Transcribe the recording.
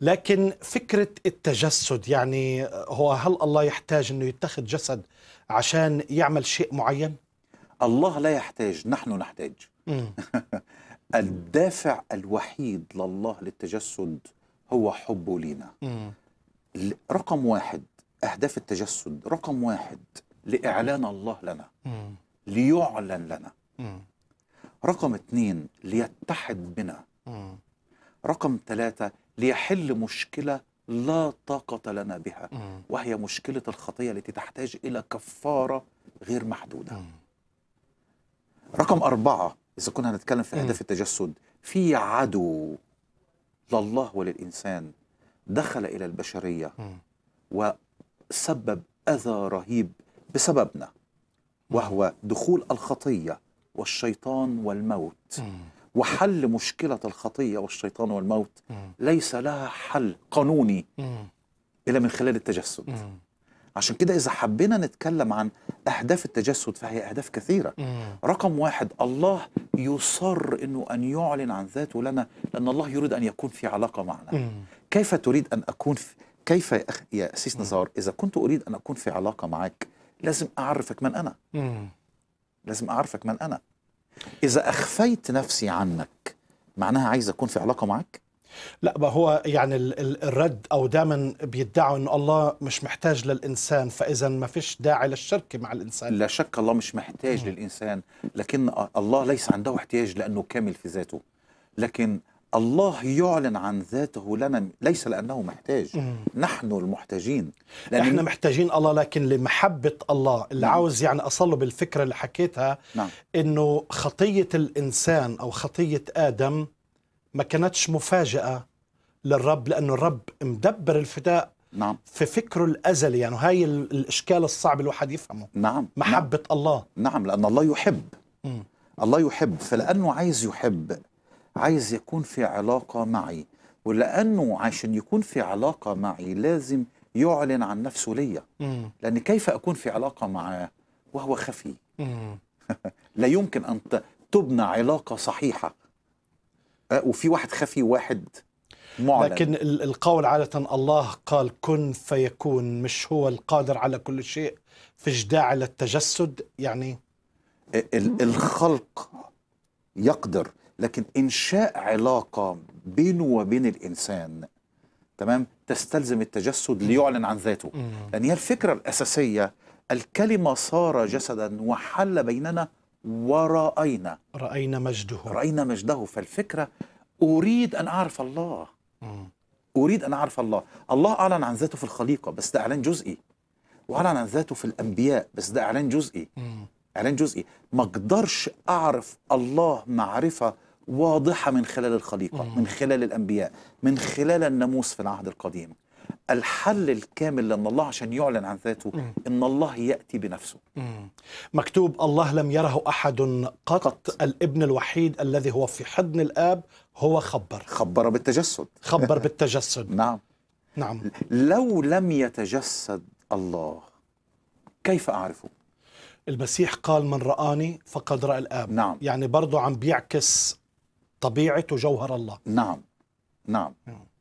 لكن فكرة التجسد يعني هو هل الله يحتاج أنه يتخذ جسد عشان يعمل شيء معين؟ الله لا يحتاج نحن نحتاج الدافع الوحيد لله للتجسد هو حبه لينا رقم واحد أهداف التجسد رقم واحد لإعلان الله لنا ليعلن لنا رقم اثنين ليتحد بنا رقم ثلاثة ليحل مشكله لا طاقه لنا بها وهي مشكله الخطيه التي تحتاج الى كفاره غير محدوده رقم أربعة إذا كنا هنتكلم في أهداف التجسد في عدو لله وللإنسان دخل إلى البشرية وسبب أذى رهيب بسببنا وهو دخول الخطية والشيطان والموت وحل مشكلة الخطية والشيطان والموت ليس لها حل قانوني إلا من خلال التجسد عشان كده إذا حبينا نتكلم عن أهداف التجسد فهي أهداف كثيرة رقم واحد الله يصر أنه أن يعلن عن ذاته لنا لأن الله يريد أن يكون في علاقة معنا كيف تريد أن أكون في كيف يا, أخ... يا أسيس نزار إذا كنت أريد أن أكون في علاقة معك لازم أعرفك من أنا لازم أعرفك من أنا إذا أخفيت نفسي عنك معناها عايز أكون في علاقة معك؟ لا ما هو يعني الرد او دايما بيدعوا ان الله مش محتاج للانسان فاذا ما فيش داعي للشرك مع الانسان لا شك الله مش محتاج للانسان لكن الله ليس عنده احتياج لانه كامل في ذاته لكن الله يعلن عن ذاته لنا ليس لأنه محتاج نحن المحتاجين لأن نحن محتاجين الله لكن لمحبة الله اللي نعم. عاوز يعني أصله بالفكرة اللي حكيتها نعم. أنه خطية الإنسان أو خطية آدم ما كانتش مفاجأة للرب لأنه الرب مدبر الفداء نعم. في فكره الأزلي يعني هاي الإشكال الصعب الواحد يفهمه نعم محبة نعم. الله نعم لأن الله يحب مم. الله يحب فلأنه عايز يحب عايز يكون في علاقة معي ولأنه عشان يكون في علاقة معي لازم يعلن عن نفسه ليا لأن كيف أكون في علاقة معاه وهو خفي لا يمكن أن تبنى علاقة صحيحة وفي واحد خفي واحد معلن. لكن القول عادة الله قال كن فيكون مش هو القادر على كل شيء في على للتجسد يعني الخلق يقدر لكن انشاء علاقه بينه وبين الانسان تمام تستلزم التجسد ليعلن عن ذاته لان هي الفكره الاساسيه الكلمه صار جسدا وحل بيننا ورأينا رأينا مجده رأينا مجده فالفكرة أريد أن أعرف الله أريد أن أعرف الله الله أعلن عن ذاته في الخليقة بس ده إعلان جزئي وأعلن عن ذاته في الأنبياء بس ده إعلان جزئي إعلان جزئي ما أقدرش أعرف الله معرفة واضحة من خلال الخليقة من خلال الأنبياء من خلال الناموس في العهد القديم الحل الكامل لأن الله عشان يعلن عن ذاته إن الله يأتي بنفسه مكتوب الله لم يره أحد قط, قط. الابن الوحيد الذي هو في حضن الآب هو خبر خبر بالتجسد خبر بالتجسد نعم نعم لو لم يتجسد الله كيف أعرفه؟ المسيح قال من رآني فقد رأى الآب نعم. يعني برضه عم بيعكس طبيعة وجوهر الله نعم نعم, نعم.